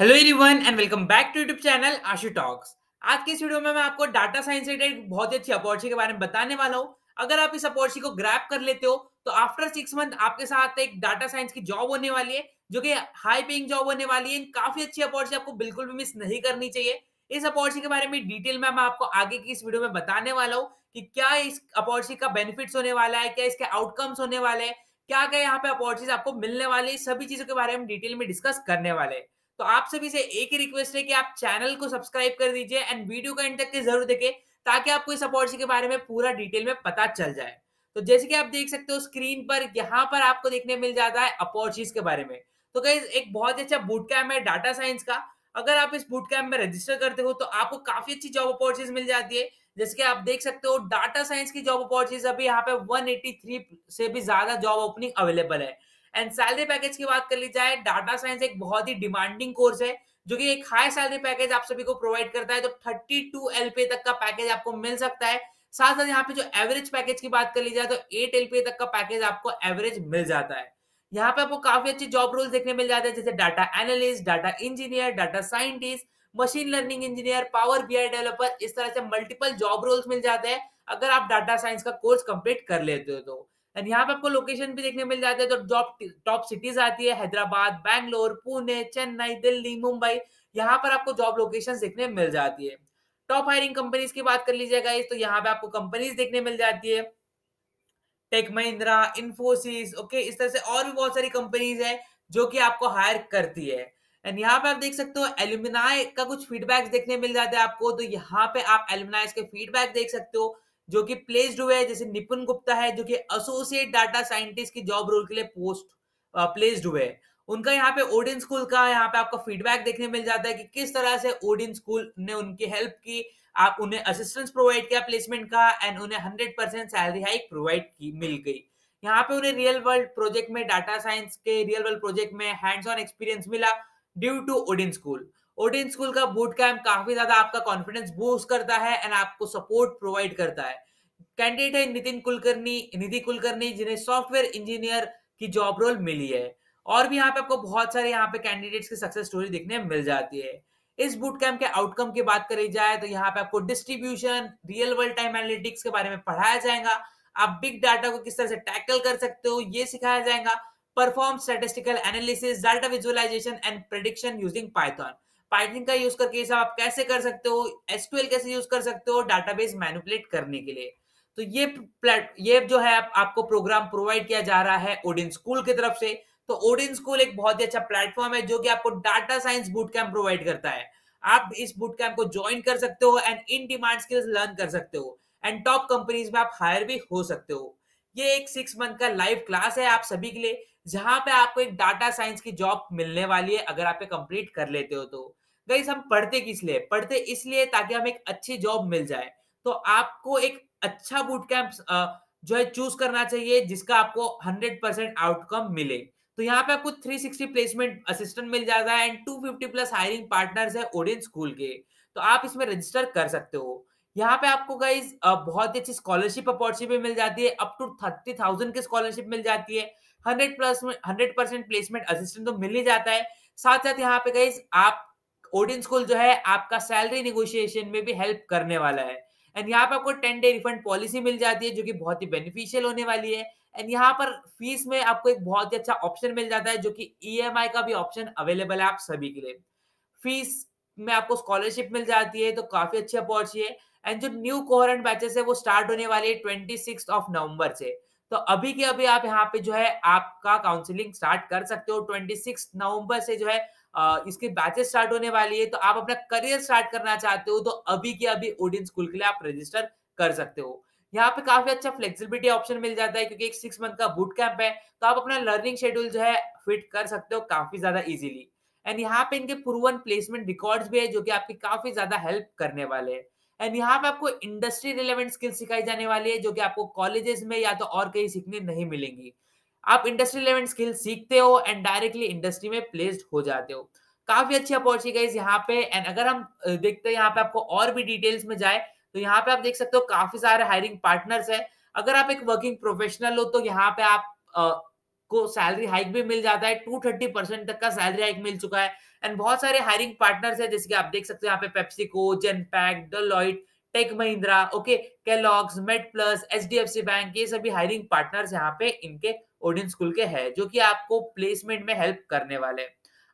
hello everyone and welcome back to YouTube channel Ashu talks आज के इस वीडियो में मैं आपको डाटा साइंस रिलेटेड बहुत अच्छी अपॉर्चुनिटी के बारे में बताने वाला हूँ अगर आप इस अपॉर्चुनिटी को ग्रैप कर लेते हो तो आफ्टर सिक्स मंथ आपके साथ एक डाटा साइंस की जॉब होने वाली है जो कि हाई पेइंग जॉब होने वाली है काफी अच्छी अपॉर्चुनिटी आपको बिल्कुल भी मिस नहीं करनी चाहिए इस अपॉर्चुनिटी के बारे में डिटेल में मैं आपको आगे की इस वीडियो में बताने वाला हूँ कि क्या इस अपॉर्चुनिटी का बेनिफिट होने वाला है क्या इसके आउटकम्स होने वाले हैं क्या क्या यहाँ पे अपॉर्चुनिटीज आपको मिलने वाली है सभी चीजों के बारे में डिटेल में डिस्कस करने वाले हैं तो आप सभी से एक ही रिक्वेस्ट है कि आप चैनल को सब्सक्राइब कर दीजिए एंड वीडियो को एंड तक के जरूर देखें ताकि आपको इस अपॉर्चुनिटी के बारे में पूरा डिटेल में पता चल जाए तो जैसे कि आप देख सकते हो स्क्रीन पर यहाँ पर आपको देखने मिल जाता है अपॉर्चुनिटीज के बारे में तो कई एक बहुत अच्छा बूट कैम्प है डाटा साइंस का अगर आप इस बूट कैम्प में रजिस्टर करते हो तो आपको काफी अच्छी जॉब अपॉर्चुनिटीज मिल जाती है जैसे कि आप देख सकते हो डाटा साइंस की जॉब अपॉर्चुनिटीज अभी यहाँ पे 183 से भी ज्यादा जॉब ओपनिंग अवेलेबल है एंड सैलरी पैकेज की बात कर ली जाए डाटा साइंस एक बहुत ही डिमांडिंग कोर्स है जो कि एक हाई सैलरी पैकेज आप सभी को प्रोवाइड करता है तो थर्टी टू तक का पैकेज आपको मिल सकता है साथ साथ यहाँ पे जो एवरेज पैकेज की बात कर ली जाए तो एट एल तक का पैकेज आपको एवरेज मिल जाता है यहाँ पे आपको काफी अच्छे जॉब रोल देखने मिल जाते हैं जैसे data analyst data engineer data scientist machine learning engineer power B I developer इस तरह से मल्टीपल जॉब रोल्स मिल जाते हैं अगर आप डाटा साइंस का कोर्स कंप्लीट कर लेते हो तो एंड यहाँ पे आपको लोकेशन भी देखने मिल जाते हैं तो टॉप टॉप सिटीज आती है हैदराबाद बैंगलोर पुणे चेन्नई दिल्ली मुंबई यहाँ पर आपको जॉब लोकेशन देखने मिल जाती है टॉप हायरिंग कंपनीज की बात कर लीजिएगा तो यहाँ पे आपको कंपनीज देखने मिल जाती है टेक महिंद्रा इन्फोसिस ओके इस तरह से और भी बहुत सारी कंपनीज है जो कि आपको हायर करती है एंड यहाँ पे आप देख सकते हो एल्यूमिनाई का कुछ फीडबैक्स देखने मिल जाता है आपको तो यहाँ पे आप एल्यूमिनाइज के फीडबैक देख सकते हो जो कि प्लेस्ड हुए हैं जैसे निपुन गुप्ता है जो कि एसोसिएट डाटा साइंटिस्ट की जॉब रोल के लिए पोस्ट प्लेस्ड हुए हैं उनका यहाँ पे ओडिन स्कूल का यहाँ पे आपका फीडबैक देखने मिल जाता है कि किस तरह से ओडिन स्कूल ने उनकी हेल्प की आप उन्हें असिस्टेंस प्रोवाइड किया प्लेसमेंट का एंड उन्हें hundred percent salary hike provide की मिल गई यहाँ पे उन्हें रियल वर्ल्ड प्रोजेक्ट में डाटा साइंस के रियल वर्ल्ड प्रोजेक्ट में हैंड्स ऑन एक्सपीरियंस मिला due to Odin school Odin school का बूट कैंप काफी ज्यादा आपका कॉन्फिडेंस बूस्ट करता है एंड आपको सपोर्ट प्रोवाइड करता है कैंडिडेट है नितिन कुलकर्णी निधि कुलकर्णी जिन्हें सॉफ्टवेयर इंजीनियर की जॉब रोल मिली है और भी यहाँ पे आपको बहुत सारे यहाँ पे कैंडिडेट्स की सक्सेस स्टोरी देखने मिल जाती है इस बूट कैंप के आउटकम की बात करी जाए तो यहाँ पे आपको distribution real world time analytics के बारे में पढ़ाया जाएगा आप बिग डाटा को किस तरह से टैकल कर सकते हो ये सिखाया जाएगा perform statistical analysis data visualisation and prediction using Python Python का यूज करके सब आप कैसे कर सकते हो एसक्यूएल कैसे यूज कर सकते हो डाटाबेस मैनुपुलेट करने के लिए तो ये प्लेट ये जो है आप, आपको प्रोग्राम प्रोवाइड किया जा रहा है ओडिन स्कूल की तरफ से तो ओडिन स्कूल एक बहुत ही अच्छा प्लेटफॉर्म है जो कि आपको data science boot camp provide करता है आप इस बूट कैंप को ज्वाइन कर सकते हो and in demand skills learn कर सकते हो एंड टॉप कंपनीज में आप हायर भी हो सकते हो ये एक सिक्स मंथ का लाइव क्लास है आप सभी के लिए जहां पे आपको एक डाटा साइंस की जॉब मिलने वाली है अगर आप ये कंप्लीट कर लेते हो तो गाइस हम पढ़ते किस लिए पढ़ते इसलिए ताकि हमें एक अच्छी जॉब मिल जाए तो आपको एक अच्छा बूट कैंप जो है चूज करना चाहिए जिसका आपको 100% आउटकम मिले तो यहाँ पे आपको 360 प्लेसमेंट असिस्टेंट मिल जाता है एंड 250 प्लस हायरिंग पार्टनर्स है ओडियन स्कूल के तो आप इसमें रजिस्टर कर सकते हो यहाँ पे आपको गाइज बहुत ही अच्छी स्कॉलरशिप अपॉर्चुनिटी मिल जाती है अप टू थर्टी थाउजेंड की स्कॉलरशिप मिल जाती है hundred plus hundred percent placement assistant तो मिल ही जाता है साथ साथ यहाँ पे गाइज आप ओडिन स्कूल जो है आपका सैलरी निगोशिएशन में भी हेल्प करने वाला है एंड यहाँ पर आपको टेन डे रिफंड पॉलिसी मिल जाती है जो कि बहुत ही बेनिफिशियल होने वाली है एंड यहाँ पर फीस में आपको एक बहुत ही अच्छा ऑप्शन मिल जाता है जो कि ई e का भी ऑप्शन अवेलेबल है आप सभी के लिए फीस में आपको स्कॉलरशिप मिल जाती है तो काफी अच्छी अपॉर्चुनिटी है एंड जो न्यू कोहरेंट बैचेस है वो स्टार्ट होने वाले ट्वेंटी सिक्स ऑफ नवंबर से तो अभी के अभी आप यहाँ पे जो है आपका काउंसलिंग स्टार्ट कर सकते हो ट्वेंटी सिक्स नवंबर से जो है इसके बैचेस स्टार्ट होने वाली है तो आप अपना करियर स्टार्ट करना चाहते हो तो अभी के अभी ओडियन स्कूल के लिए आप रजिस्टर कर सकते हो यहाँ पे काफी अच्छा फ्लेक्सिबिलिटी ऑप्शन मिल जाता है क्योंकि एक सिक्स मंथ का बुट कैंप है तो आप अपना लर्निंग शेड्यूल जो है फिट कर सकते हो काफी ज्यादा इजिली एंड यहाँ पे इनके प्रूवन प्लेसमेंट रिकॉर्ड्स भी है जो कि आपकी काफी ज्यादा हेल्प करने वाले हैं एंड यहाँ पे आपको इंडस्ट्री रिलेवेंट स्किल सिखाई जाने वाली है जो कि आपको कॉलेजेस में या तो और कहीं सीखने नहीं मिलेंगी आप इंडस्ट्री रिलेवेंट स्किल सीखते हो एंड डायरेक्टली इंडस्ट्री में प्लेस्ड हो जाते हो काफी अच्छी अपॉर्चुनिटी गाइज यहाँ पे एंड अगर हम देखते हैं यहाँ पे आपको और भी डिटेल्स में जाए तो यहाँ पे आप देख सकते हो काफी सारे हायरिंग पार्टनर्स है अगर आप एक वर्किंग प्रोफेशनल हो तो यहाँ पे आप आ, को सैलरी हाइक भी मिल जाता है टू थर्टी परसेंट तक का सैलरी हाइक मिल चुका है एंड बहुत सारे हायरिंग पार्टनर्स है जैसे कि आप देख सकते हो यहाँ पे PepsiCo Genpact Deloitte Tech Mahindra okay Kellogg's मेट plus H D F C bank ये सभी हायरिंग पार्टनर्स यहाँ पे इनके ओडियन स्कूल के है जो की आपको प्लेसमेंट में हेल्प करने वाले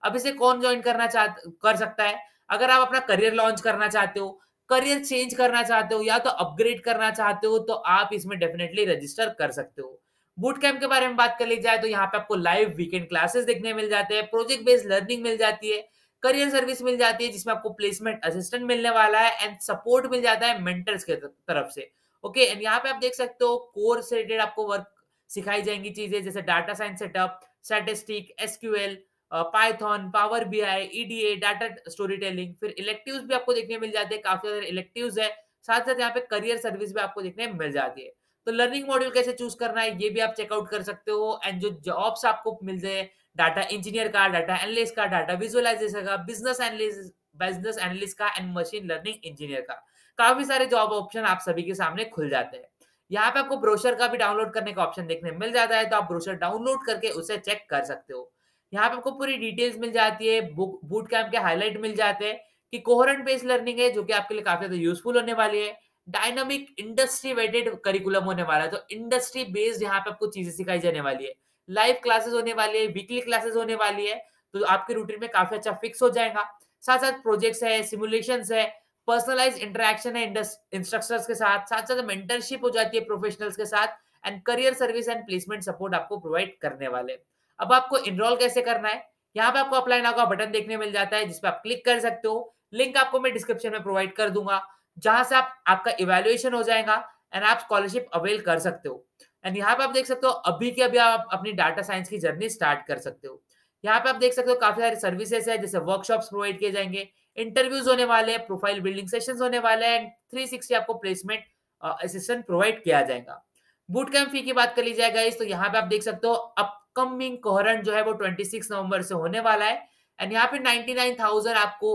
अब इसे कौन ज्वाइन करना चाह कर सकता है अगर आप अपना करियर लॉन्च करना चाहते हो करियर चेंज करना चाहते हो या तो अपग्रेड करना चाहते हो तो आप इसमें डेफिनेटली रजिस्टर कर सकते हो बूट कैंप के बारे में बात कर ली जाए तो यहाँ पे आपको लाइव वीकेंड क्लासेस देखने मिल जाते हैं प्रोजेक्ट बेस्ड लर्निंग मिल जाती है करियर सर्विस मिल जाती है जिसमें आपको प्लेसमेंट असिस्टेंट मिलने वाला है एंड सपोर्ट मिल जाता है मेंटर्स के तरफ से ओके एंड यहाँ पे आप देख सकते हो कोर से रिलेटेड आपको वर्क सिखाई जाएंगी चीजें जैसे data science setup statistic SQL Python power B I EDA data storytelling फिर इलेक्टिव भी आपको देखने मिल जाते हैं काफी सारे इलेक्टिव है साथ साथ यहाँ पे करियर सर्विस भी आपको देखने मिल जाती है तो लर्निंग मॉड्यूल कैसे चूज करना है ये भी आप चेकआउट कर सकते हो एंड जो जॉब्स आपको मिल जाए डाटा इंजीनियर का डाटा एनालिस्ट का डाटा विजुअलाइजेशन का बिजनेस एनालिस्ट बिजनेस एनालिस्ट का एंड मशीन लर्निंग इंजीनियर का काफी सारे जॉब ऑप्शन आप सभी के सामने खुल जाते हैं यहाँ पे आपको ब्रोशर का भी डाउनलोड करने का ऑप्शन देखने मिल जाता है तो आप ब्रोशर डाउनलोड करके उसे चेक कर सकते हो यहाँ पे आपको पूरी डिटेल्स मिल जाती है बूट कैंप के हाईलाइट मिल जाते हैं कि कोहरेंट बेस्ड लर्निंग है जो कि आपके लिए काफी ज्यादा यूजफुल होने वाली है डायनामिक इंडस्ट्री वेडेड करिकुलम होने वाला है तो इंडस्ट्री बेस्ड यहाँ पे आपको चीजें सिखाई जाने वाली है लाइव क्लासेस होने वाली है वीकली क्लासेस होने वाली है तो आपके रूटीन में काफी अच्छा फिक्स हो जाएगा साथ साथ प्रोजेक्ट्स है सिमुलेशन है पर्सनलाइज इंटरेक्शन है इंस्ट्रक्टर्स के साथ साथ साथ मेंटरशिप हो जाती है प्रोफेशनल्स के साथ and career service and placement support आपको प्रोवाइड करने वाले अब आपको इनरोल कैसे करना है यहाँ पे आपको अप्लाई नाउ का बटन देखने मिल जाता है जिसपे आप क्लिक कर सकते हो लिंक आपको मैं डिस्क्रिप्शन में प्रोवाइड कर दूंगा जहां से आप आपका इवेल्युएशन हो जाएगा एंड आप स्कॉलरशिप अवेल कर सकते हो एंड यहाँ पे आप देख सकते हो अभी के अभी आप अपनी डाटा साइंस की जर्नी स्टार्ट कर सकते हो यहाँ पे आप देख सकते हो काफी सारे सर्विसेज है जैसे वर्कशॉप प्रोवाइड किए जाएंगे इंटरव्यूज होने वाले हैं प्रोफाइल बिल्डिंग सेशन होने वाले हैं एंड थ्री आपको प्लेसमेंट असिस्टेंट प्रोवाइड किया जाएगा बूट कैंप फी की बात कर ली जाएगा इस तो यहाँ पे आप देख सकते हो अपकमिंग कोहरन जो है वो ट्वेंटी सिक्स नवंबर से होने वाला है एंड यहाँ पे थाउजेंड आपको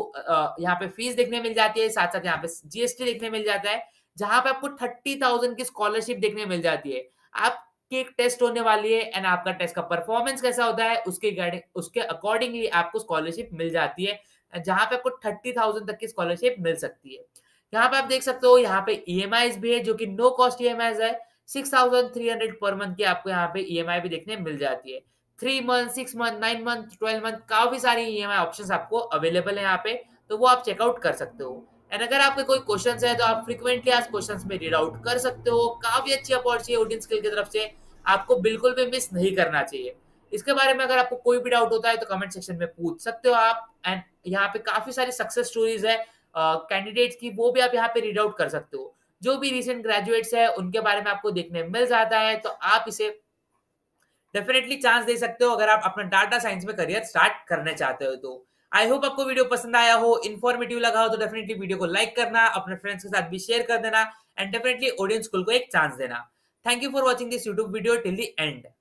यहाँ पे फीस देखने मिल जाती है साथ साथ यहाँ पे जीएसटी देखने मिल जाता है जहां पे आपको थर्टी थाउजेंड की स्कॉलरशिप देखने मिल जाती है आपकी एक टेस्ट होने वाली है एंड आपका टेस्ट का परफॉर्मेंस कैसा होता है उसके उसके अकॉर्डिंगली आपको स्कॉलरशिप मिल जाती है जहां पे आपको थर्टी थाउजेंड तक की स्कॉलरशिप मिल सकती है यहाँ पे आप देख सकते हो यहाँ पे ई e भी है जो कि नो कॉस्ट ई है six thousand three hundred per month की आपको यहाँ पे ई e भी देखने मिल जाती है three month six month nine month twelve month काफी सारी ई एम आई ऑप्शन आपको अवेलेबल है यहाँ पे तो वो आप चेकआउट कर सकते हो एंड अगर आपके कोई क्वेश्चन है तो आप फ्रिक्वेंटली आज क्वेश्चन में रीड आउट कर सकते हो काफी अच्छी अपॉर्चुनिटी है ऑडियंस स्किल की तरफ से आपको बिल्कुल भी मिस नहीं करना चाहिए इसके बारे में अगर आपको कोई भी डाउट होता है तो कमेंट सेक्शन में पूछ सकते हो आप एंड यहाँ पे काफी सारी सक्सेस स्टोरीज है कैंडिडेट uh, की वो भी आप यहाँ पे रीड आउट कर सकते हो जो भी रिसेंट ग्रेजुएट्स है उनके बारे में आपको देखने मिल जाता है तो आप इसे डेफिनेटली चांस दे सकते हो अगर आप अपना डाटा साइंस में करियर स्टार्ट करना चाहते हो तो आई होप आपको वीडियो पसंद आया हो इन्फॉर्मेटिव लगा हो तो डेफिनेटली वीडियो को लाइक करना अपने फ्रेंड्स के साथ भी शेयर कर देना एंड डेफिनेटली ऑडियंस स्कूल को एक चांस देना thank you for watching this YouTube video till the and